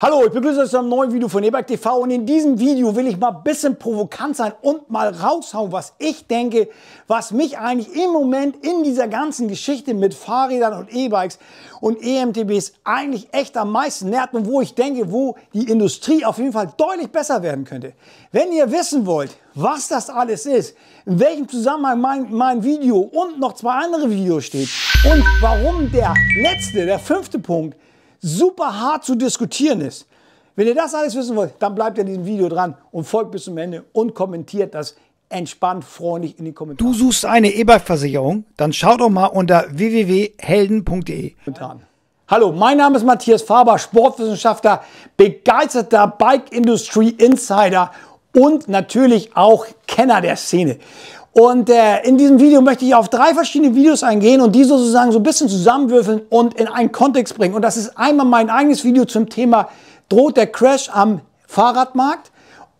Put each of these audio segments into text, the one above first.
Hallo, ich begrüße euch zu einem neuen Video von Ebike TV und in diesem Video will ich mal ein bisschen provokant sein und mal raushauen, was ich denke, was mich eigentlich im Moment in dieser ganzen Geschichte mit Fahrrädern und E-Bikes und EMTBs eigentlich echt am meisten nährt und wo ich denke, wo die Industrie auf jeden Fall deutlich besser werden könnte. Wenn ihr wissen wollt, was das alles ist, in welchem Zusammenhang mein, mein Video und noch zwei andere Videos steht und warum der letzte, der fünfte Punkt, super hart zu diskutieren ist. Wenn ihr das alles wissen wollt, dann bleibt in diesem Video dran und folgt bis zum Ende und kommentiert das entspannt, freundlich in die Kommentare. Du suchst eine E-Bike-Versicherung? Dann schau doch mal unter www.helden.de. Hallo, mein Name ist Matthias Faber, Sportwissenschaftler, begeisterter Bike Industry Insider und natürlich auch Kenner der Szene. Und äh, in diesem Video möchte ich auf drei verschiedene Videos eingehen und die sozusagen so ein bisschen zusammenwürfeln und in einen Kontext bringen. Und das ist einmal mein eigenes Video zum Thema droht der Crash am Fahrradmarkt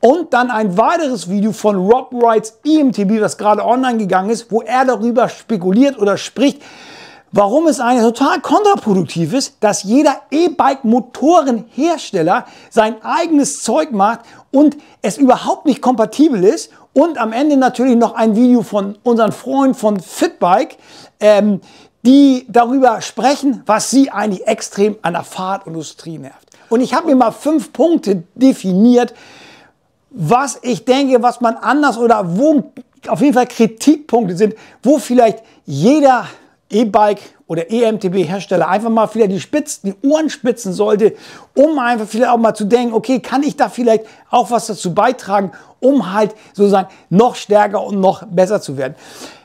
und dann ein weiteres Video von Rob Wrights EMTB, was gerade online gegangen ist, wo er darüber spekuliert oder spricht, Warum es eine total kontraproduktiv ist, dass jeder E-Bike-Motorenhersteller sein eigenes Zeug macht und es überhaupt nicht kompatibel ist und am Ende natürlich noch ein Video von unseren Freunden von Fitbike, ähm, die darüber sprechen, was sie eigentlich extrem an der Fahrtindustrie nervt. Und ich habe mir mal fünf Punkte definiert, was ich denke, was man anders oder wo auf jeden Fall Kritikpunkte sind, wo vielleicht jeder E-Bike oder EMTB-Hersteller einfach mal wieder die Spitzen, die Ohren spitzen sollte, um einfach vielleicht auch mal zu denken, okay, kann ich da vielleicht auch was dazu beitragen, um halt sozusagen noch stärker und noch besser zu werden.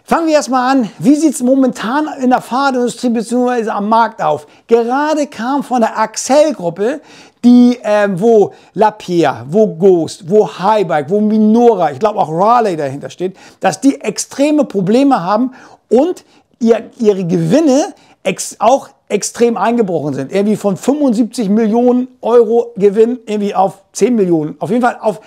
Fangen wir erstmal an. Wie sieht es momentan in der Fahrradindustrie bzw. am Markt auf? Gerade kam von der Axel-Gruppe, die, ähm, wo Lapierre, wo Ghost, wo Highbike, wo Minora, ich glaube auch Raleigh dahinter steht, dass die extreme Probleme haben und ihr, ihre Gewinne ex auch extrem eingebrochen sind. Irgendwie von 75 Millionen Euro Gewinn irgendwie auf 10 Millionen. Auf jeden Fall auf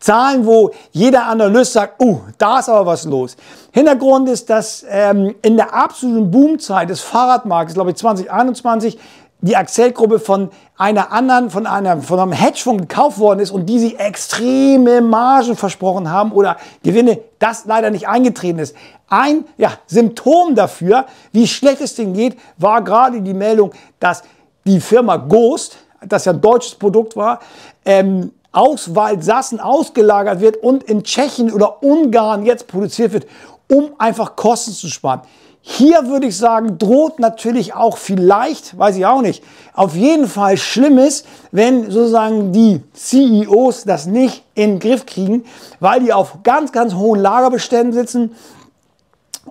Zahlen, wo jeder Analyst sagt, oh, da ist aber was los. Hintergrund ist, dass ähm, in der absoluten Boomzeit des Fahrradmarktes, glaube ich 2021, die Axel-Gruppe von einer anderen, von, einer, von einem Hedgefonds gekauft worden ist und die sie extreme Margen versprochen haben oder Gewinne, das leider nicht eingetreten ist. Ein ja, Symptom dafür, wie schlecht es denen geht, war gerade die Meldung, dass die Firma Ghost, das ja ein deutsches Produkt war, ähm, aus Waldsassen ausgelagert wird und in Tschechien oder Ungarn jetzt produziert wird, um einfach Kosten zu sparen. Hier würde ich sagen, droht natürlich auch vielleicht, weiß ich auch nicht, auf jeden Fall Schlimmes, wenn sozusagen die CEOs das nicht in den Griff kriegen, weil die auf ganz, ganz hohen Lagerbeständen sitzen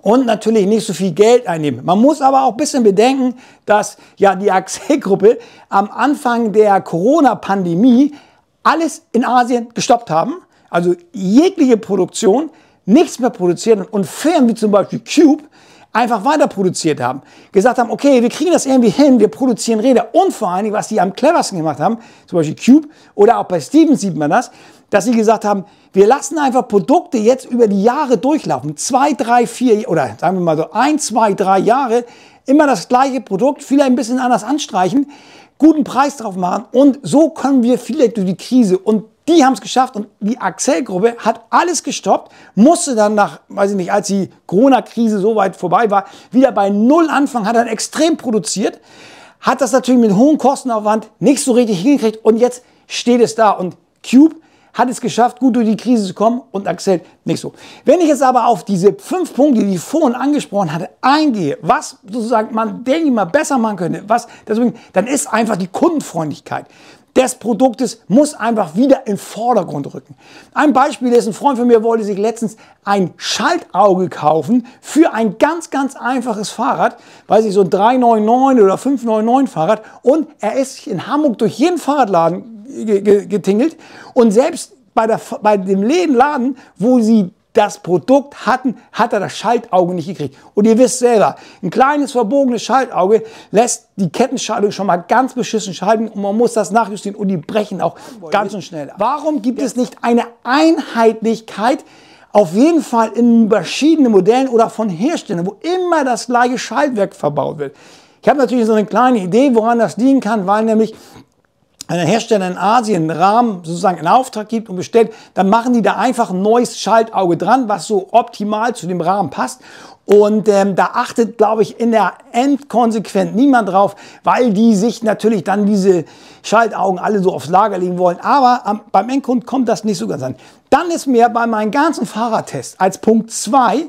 und natürlich nicht so viel Geld einnehmen. Man muss aber auch ein bisschen bedenken, dass ja die Axel-Gruppe am Anfang der Corona-Pandemie alles in Asien gestoppt haben, also jegliche Produktion, nichts mehr produziert und Firmen wie zum Beispiel Cube, einfach weiter produziert haben. Gesagt haben, okay, wir kriegen das irgendwie hin, wir produzieren Räder. Und vor allen Dingen, was die am cleversten gemacht haben, zum Beispiel Cube oder auch bei Steven sieht man das, dass sie gesagt haben, wir lassen einfach Produkte jetzt über die Jahre durchlaufen. Zwei, drei, vier oder sagen wir mal so ein, zwei, drei Jahre immer das gleiche Produkt, vielleicht ein bisschen anders anstreichen, guten Preis drauf machen und so können wir vielleicht durch die Krise und die haben es geschafft und die Axel-Gruppe hat alles gestoppt, musste dann nach, weiß ich nicht, als die Corona-Krise so weit vorbei war, wieder bei Null anfangen, hat dann extrem produziert, hat das natürlich mit hohem Kostenaufwand nicht so richtig hingekriegt und jetzt steht es da und Cube hat es geschafft, gut durch die Krise zu kommen und Axel nicht so. Wenn ich jetzt aber auf diese fünf Punkte, die ich vorhin angesprochen hatte, eingehe, was sozusagen man denke ich mal besser machen könnte, was deswegen, dann ist einfach die Kundenfreundlichkeit des Produktes muss einfach wieder in den Vordergrund rücken. Ein Beispiel ist, ein Freund von mir wollte sich letztens ein Schaltauge kaufen für ein ganz, ganz einfaches Fahrrad, weiß ich, so ein 399 oder 599 Fahrrad und er ist in Hamburg durch jeden Fahrradladen getingelt und selbst bei, der, bei dem Laden, wo sie das Produkt hatten, hat er das Schaltauge nicht gekriegt. Und ihr wisst selber, ein kleines verbogenes Schaltauge lässt die Kettenschaltung schon mal ganz beschissen schalten und man muss das nachjustieren und die brechen auch ganz und schnell ab. Warum gibt es nicht eine Einheitlichkeit, auf jeden Fall in verschiedenen Modellen oder von Herstellern, wo immer das gleiche Schaltwerk verbaut wird? Ich habe natürlich so eine kleine Idee, woran das dienen kann, weil nämlich wenn ein Hersteller in Asien einen Rahmen sozusagen in Auftrag gibt und bestellt, dann machen die da einfach ein neues Schaltauge dran, was so optimal zu dem Rahmen passt. Und ähm, da achtet, glaube ich, in der Endkonsequent niemand drauf, weil die sich natürlich dann diese Schaltaugen alle so aufs Lager legen wollen. Aber am, beim Endkunden kommt das nicht so ganz an. Dann ist mir bei meinen ganzen Fahrradtests als Punkt 2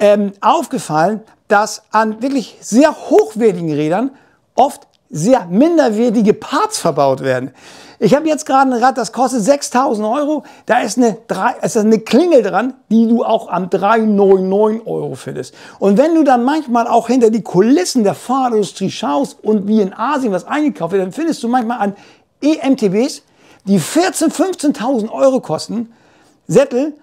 ähm, aufgefallen, dass an wirklich sehr hochwertigen Rädern oft sehr minderwertige Parts verbaut werden. Ich habe jetzt gerade ein Rad, das kostet 6000 Euro. Da ist eine, 3, ist eine Klingel dran, die du auch am 399 Euro findest. Und wenn du dann manchmal auch hinter die Kulissen der Fahrindustrie schaust und wie in Asien was eingekauft wird, dann findest du manchmal an EMTBs, die 14.000, 15.000 Euro kosten, Sättel,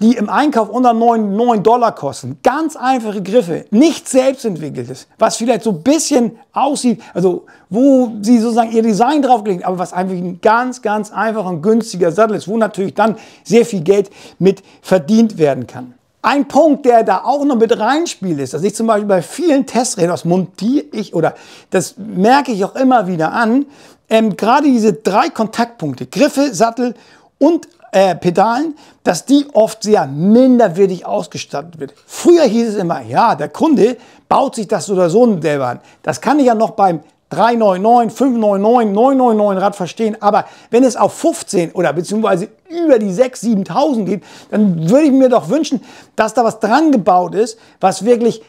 die im Einkauf unter 9, 9 Dollar kosten. Ganz einfache Griffe, nichts selbstentwickeltes, was vielleicht so ein bisschen aussieht, also wo sie sozusagen ihr Design draufgelegt, aber was einfach ein ganz, ganz einfacher und günstiger Sattel ist, wo natürlich dann sehr viel Geld mit verdient werden kann. Ein Punkt, der da auch noch mit reinspielt, ist, dass ich zum Beispiel bei vielen Testrädern, das montiere ich oder das merke ich auch immer wieder an, ähm, gerade diese drei Kontaktpunkte, Griffe, Sattel und äh, Pedalen, dass die oft sehr minderwertig ausgestattet wird. Früher hieß es immer, ja, der Kunde baut sich das oder so selber an. Das kann ich ja noch beim 399, 599, 999 Rad verstehen, aber wenn es auf 15 oder beziehungsweise über die 6.000, 7.000 geht, dann würde ich mir doch wünschen, dass da was dran gebaut ist, was wirklich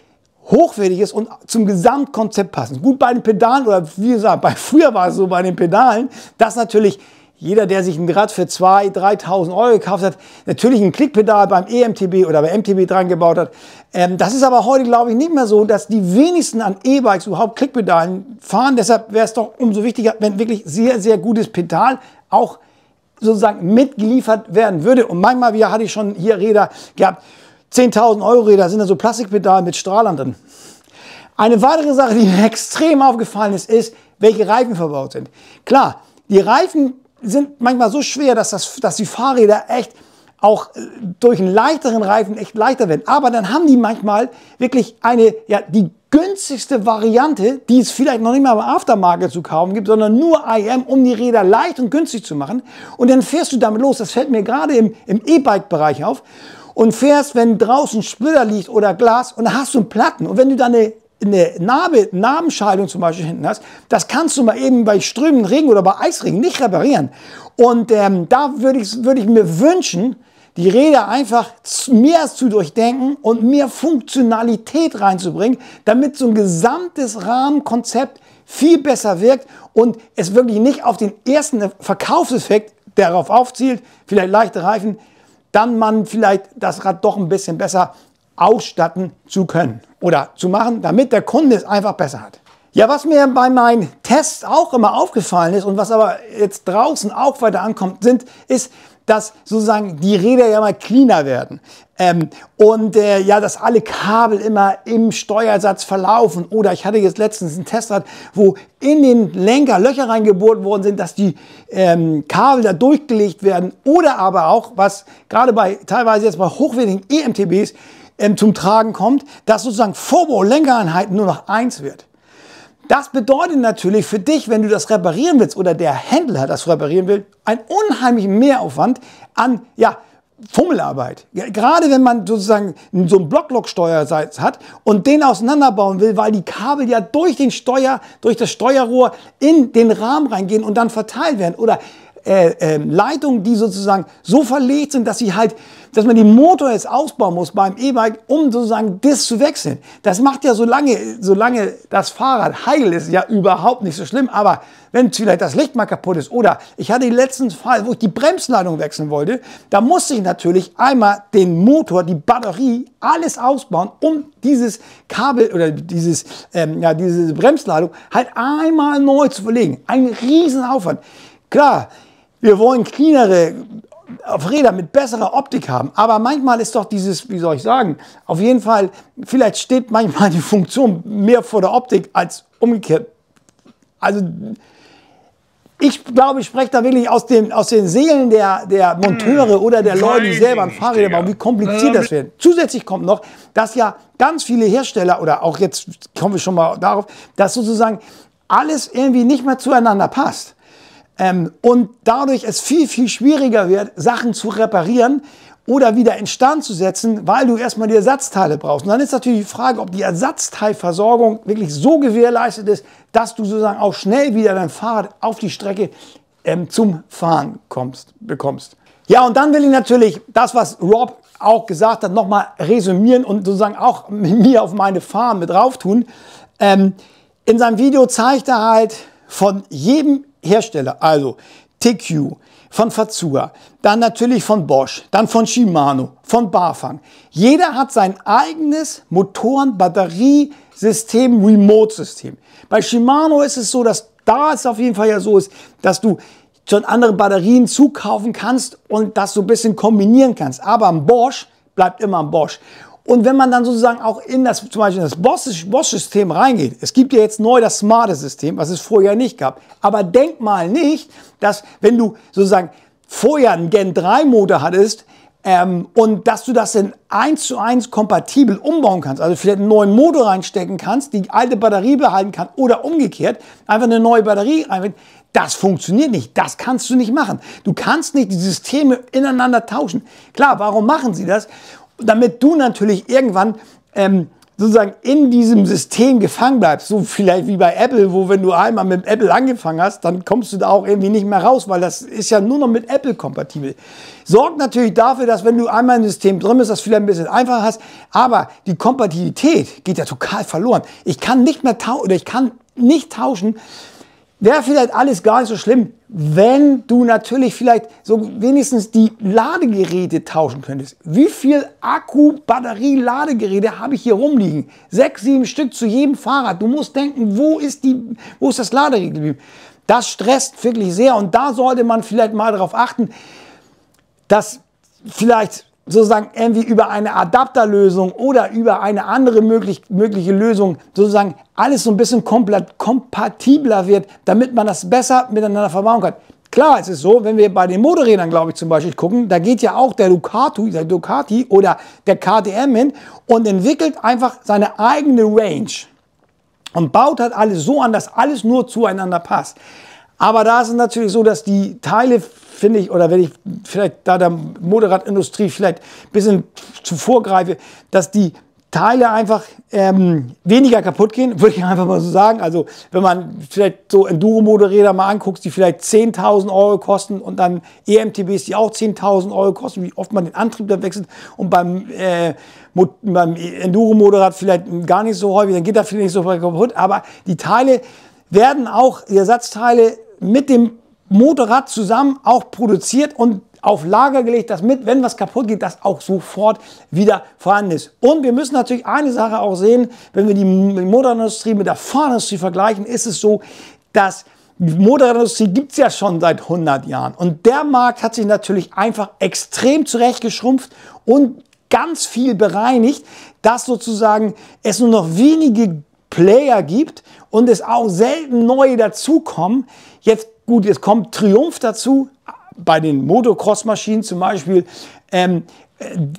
hochwertig ist und zum Gesamtkonzept passt. Gut bei den Pedalen oder wie gesagt, bei früher war es so bei den Pedalen, dass natürlich jeder, der sich ein Rad für 2.000, 3.000 Euro gekauft hat, natürlich ein Klickpedal beim EMTB oder bei MTB dran gebaut hat. Ähm, das ist aber heute, glaube ich, nicht mehr so, dass die wenigsten an E-Bikes überhaupt Klickpedalen fahren. Deshalb wäre es doch umso wichtiger, wenn wirklich sehr, sehr gutes Pedal auch sozusagen mitgeliefert werden würde. Und manchmal wieder hatte ich schon hier Räder gehabt, 10.000 Euro Räder, sind da so Plastikpedale mit Strahlern drin. Eine weitere Sache, die mir extrem aufgefallen ist, ist, welche Reifen verbaut sind. Klar, die Reifen sind manchmal so schwer, dass, das, dass die Fahrräder echt auch äh, durch einen leichteren Reifen echt leichter werden. Aber dann haben die manchmal wirklich eine, ja, die günstigste Variante, die es vielleicht noch nicht mal im Aftermarket zu kaufen gibt, sondern nur IM, um die Räder leicht und günstig zu machen. Und dann fährst du damit los. Das fällt mir gerade im, im E-Bike-Bereich auf. Und fährst, wenn draußen Splitter liegt oder Glas und dann hast du einen Platten. Und wenn du eine eine Narbe, Narbenscheidung zum Beispiel hinten hast, das kannst du mal eben bei strömenden Regen oder bei Eisregen nicht reparieren. Und ähm, da würde ich, würd ich mir wünschen, die Räder einfach mehr zu durchdenken und mehr Funktionalität reinzubringen, damit so ein gesamtes Rahmenkonzept viel besser wirkt und es wirklich nicht auf den ersten Verkaufseffekt darauf aufzielt, vielleicht leichte Reifen, dann man vielleicht das Rad doch ein bisschen besser ausstatten zu können oder zu machen, damit der Kunde es einfach besser hat. Ja, was mir bei meinen Tests auch immer aufgefallen ist und was aber jetzt draußen auch weiter ankommt, sind, ist, dass sozusagen die Räder ja mal cleaner werden. Ähm, und äh, ja, dass alle Kabel immer im Steuersatz verlaufen. Oder ich hatte jetzt letztens einen Testrad, wo in den Lenker Löcher reingebohrt worden sind, dass die ähm, Kabel da durchgelegt werden. Oder aber auch, was gerade bei teilweise jetzt bei hochwertigen EMTBs ähm, zum Tragen kommt, dass sozusagen phobo Lenkereinheiten nur noch eins wird. Das bedeutet natürlich für dich, wenn du das reparieren willst oder der Händler das reparieren will, einen unheimlichen Mehraufwand an, ja, Fummelarbeit. gerade wenn man sozusagen so einen Blocklock-Steuersatz hat und den auseinanderbauen will, weil die Kabel ja durch den Steuer, durch das Steuerrohr in den Rahmen reingehen und dann verteilt werden. Oder äh, äh, Leitungen, die sozusagen so verlegt sind, dass sie halt, dass man den Motor jetzt ausbauen muss beim E-Bike, um sozusagen das zu wechseln. Das macht ja, solange, solange das Fahrrad heil ist, ja überhaupt nicht so schlimm. Aber wenn vielleicht das Licht mal kaputt ist oder ich hatte den letzten Fall, wo ich die Bremsleitung wechseln wollte, da musste ich natürlich einmal den Motor, die Batterie, alles ausbauen, um dieses Kabel oder dieses, ähm, ja, diese Bremsleitung halt einmal neu zu verlegen. Ein Riesenaufwand. Klar, wir wollen cleanere Räder mit besserer Optik haben. Aber manchmal ist doch dieses, wie soll ich sagen, auf jeden Fall, vielleicht steht manchmal die Funktion mehr vor der Optik als umgekehrt. Also ich glaube, ich spreche da wirklich aus den, aus den Seelen der, der Monteure hm, oder der Leute, die selber ein Fahrräder bauen, wie kompliziert äh, das wird. Zusätzlich kommt noch, dass ja ganz viele Hersteller, oder auch jetzt kommen wir schon mal darauf, dass sozusagen alles irgendwie nicht mehr zueinander passt. Ähm, und dadurch es viel, viel schwieriger wird, Sachen zu reparieren oder wieder instand zu setzen, weil du erstmal die Ersatzteile brauchst. Und dann ist natürlich die Frage, ob die Ersatzteilversorgung wirklich so gewährleistet ist, dass du sozusagen auch schnell wieder dein Fahrrad auf die Strecke ähm, zum Fahren kommst, bekommst. Ja, und dann will ich natürlich das, was Rob auch gesagt hat, nochmal resümieren und sozusagen auch mit mir auf meine Farm mit drauf tun. Ähm, in seinem Video zeigt er halt von jedem Hersteller, also TQ, von Fazua, dann natürlich von Bosch, dann von Shimano, von Barfang. Jeder hat sein eigenes Motoren-Batteriesystem, Remote-System. Bei Shimano ist es so, dass da es auf jeden Fall ja so ist, dass du schon andere Batterien zukaufen kannst und das so ein bisschen kombinieren kannst. Aber am Bosch bleibt immer am Bosch. Und wenn man dann sozusagen auch in das, zum Beispiel in das Bosch-System reingeht, es gibt ja jetzt neu das smarte System, was es vorher nicht gab. Aber denk mal nicht, dass wenn du sozusagen vorher einen Gen 3 Motor hattest, ähm, und dass du das in 1 zu 1 kompatibel umbauen kannst, also vielleicht einen neuen Motor reinstecken kannst, die alte Batterie behalten kann oder umgekehrt, einfach eine neue Batterie rein, das funktioniert nicht, das kannst du nicht machen. Du kannst nicht die Systeme ineinander tauschen. Klar, warum machen sie das? damit du natürlich irgendwann ähm, sozusagen in diesem System gefangen bleibst, so vielleicht wie bei Apple, wo wenn du einmal mit Apple angefangen hast, dann kommst du da auch irgendwie nicht mehr raus, weil das ist ja nur noch mit Apple kompatibel. Sorgt natürlich dafür, dass wenn du einmal im System drin bist, das vielleicht ein bisschen einfacher hast, aber die Kompatibilität geht ja total verloren. Ich kann nicht mehr tauschen oder ich kann nicht tauschen, wäre vielleicht alles gar nicht so schlimm, wenn du natürlich vielleicht so wenigstens die Ladegeräte tauschen könntest. Wie viel Akku, Batterie, Ladegeräte habe ich hier rumliegen? Sechs, sieben Stück zu jedem Fahrrad. Du musst denken, wo ist, die, wo ist das Ladegerät geblieben? Das stresst wirklich sehr und da sollte man vielleicht mal darauf achten, dass vielleicht sozusagen irgendwie über eine Adapterlösung oder über eine andere möglich, mögliche Lösung sozusagen alles so ein bisschen komplett kompatibler wird, damit man das besser miteinander verbauen kann. Klar, es ist so, wenn wir bei den Motorrädern, glaube ich, zum Beispiel gucken, da geht ja auch der Ducati, der Ducati oder der KTM hin und entwickelt einfach seine eigene Range und baut halt alles so an, dass alles nur zueinander passt. Aber da ist es natürlich so, dass die Teile, finde ich, oder wenn ich vielleicht da der Moderatindustrie vielleicht ein bisschen zuvorgreife, dass die Teile einfach ähm, weniger kaputt gehen, würde ich einfach mal so sagen. Also wenn man vielleicht so enduro moderäder mal anguckt, die vielleicht 10.000 Euro kosten und dann EMTBs, die auch 10.000 Euro kosten, wie oft man den Antrieb dann wechselt und beim, äh, beim enduro moderat vielleicht gar nicht so häufig, dann geht da vielleicht nicht so kaputt. Aber die Teile werden auch, die Ersatzteile mit dem Motorrad zusammen auch produziert und auf Lager gelegt, dass mit, wenn was kaputt geht, das auch sofort wieder vorhanden ist. Und wir müssen natürlich eine Sache auch sehen, wenn wir die Motorindustrie mit der Fahrindustrie vergleichen, ist es so, dass die Motorindustrie gibt es ja schon seit 100 Jahren. Und der Markt hat sich natürlich einfach extrem zurechtgeschrumpft und ganz viel bereinigt, dass sozusagen es nur noch wenige Player gibt und es auch selten neue dazukommen, Jetzt, gut, jetzt kommt Triumph dazu, bei den Motocross-Maschinen zum Beispiel, ähm,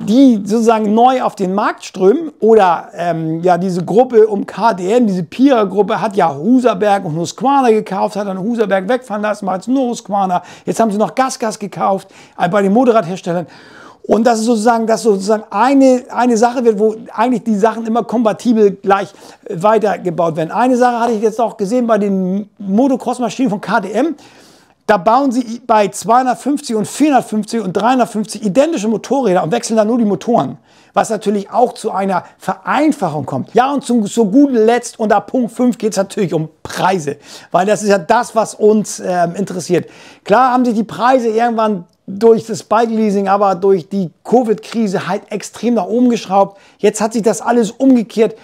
die sozusagen neu auf den Markt strömen oder ähm, ja diese Gruppe um KDM, diese Pira-Gruppe hat ja Huserberg und Husqvarna gekauft, hat dann Huserberg wegfahren lassen, war jetzt nur Husqvarna, jetzt haben sie noch Gasgas gekauft äh, bei den Motorradherstellern und das ist sozusagen, dass sozusagen eine, eine Sache wird, wo eigentlich die Sachen immer kompatibel gleich äh, weitergebaut werden. Eine Sache hatte ich jetzt auch gesehen bei den Motocross-Maschinen von KTM. Da bauen sie bei 250 und 450 und 350 identische Motorräder und wechseln dann nur die Motoren. Was natürlich auch zu einer Vereinfachung kommt. Ja, und zum, zu gutem Letzt unter Punkt 5 geht es natürlich um Preise. Weil das ist ja das, was uns äh, interessiert. Klar haben sich die Preise irgendwann durch das Bike-Leasing, aber durch die Covid-Krise halt extrem nach oben geschraubt. Jetzt hat sich das alles umgekehrt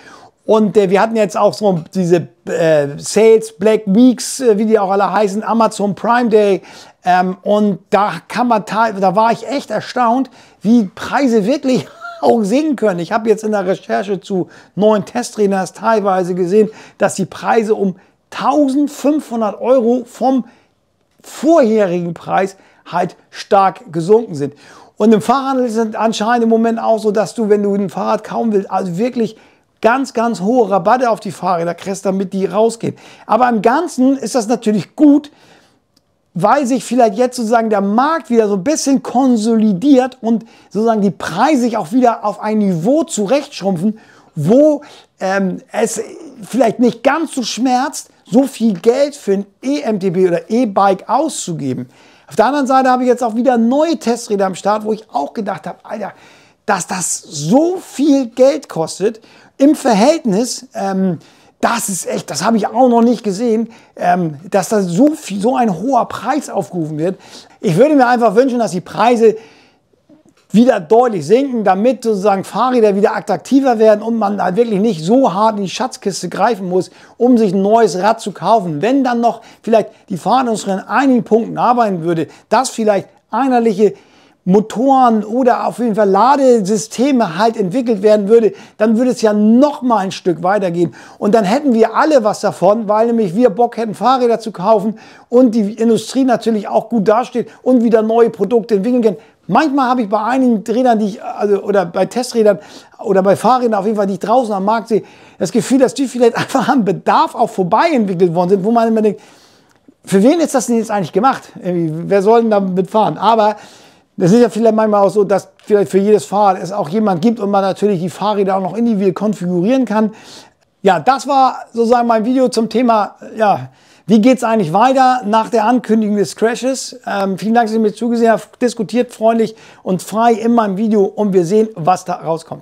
und äh, wir hatten jetzt auch so diese äh, Sales Black Weeks, äh, wie die auch alle heißen, Amazon Prime Day. Ähm, und da kann man da war ich echt erstaunt, wie Preise wirklich auch sinken können. Ich habe jetzt in der Recherche zu neuen Testtrainers teilweise gesehen, dass die Preise um 1500 Euro vom vorherigen Preis halt stark gesunken sind. Und im Fahrhandel ist es anscheinend im Moment auch so, dass du, wenn du ein Fahrrad kaum willst, also wirklich ganz, ganz hohe Rabatte auf die Fahrräder kriegst, damit die rausgehen. Aber im Ganzen ist das natürlich gut, weil sich vielleicht jetzt sozusagen der Markt wieder so ein bisschen konsolidiert und sozusagen die Preise sich auch wieder auf ein Niveau zurechtschrumpfen, wo ähm, es vielleicht nicht ganz so schmerzt, so viel Geld für ein EMTB oder E-Bike auszugeben. Auf der anderen Seite habe ich jetzt auch wieder neue Testräder am Start, wo ich auch gedacht habe, Alter, dass das so viel Geld kostet im Verhältnis. Ähm, das ist echt, das habe ich auch noch nicht gesehen, ähm, dass da so, viel, so ein hoher Preis aufgerufen wird. Ich würde mir einfach wünschen, dass die Preise wieder deutlich sinken, damit sozusagen Fahrräder wieder attraktiver werden und man halt wirklich nicht so hart in die Schatzkiste greifen muss, um sich ein neues Rad zu kaufen. Wenn dann noch vielleicht die Fahrradindustrie in einigen Punkten arbeiten würde, dass vielleicht einheitliche Motoren oder auf jeden Fall Ladesysteme halt entwickelt werden würde, dann würde es ja noch mal ein Stück weitergehen. Und dann hätten wir alle was davon, weil nämlich wir Bock hätten, Fahrräder zu kaufen und die Industrie natürlich auch gut dasteht und wieder neue Produkte entwickeln können. Manchmal habe ich bei einigen Rädern, die ich, also, oder bei Testrädern oder bei Fahrrädern auf jeden Fall, die ich draußen am Markt sehe, das Gefühl, dass die vielleicht einfach am Bedarf auch vorbei entwickelt worden sind, wo man immer denkt, für wen ist das denn jetzt eigentlich gemacht? Irgendwie, wer soll denn damit fahren? Aber das ist ja vielleicht manchmal auch so, dass vielleicht für jedes Fahrrad es auch jemand gibt und man natürlich die Fahrräder auch noch individuell konfigurieren kann. Ja, das war sozusagen mein Video zum Thema, ja, wie geht es eigentlich weiter nach der Ankündigung des Crashes? Ähm, vielen Dank, dass ihr mir zugesehen habt. Diskutiert freundlich und frei in meinem Video und wir sehen, was da rauskommt.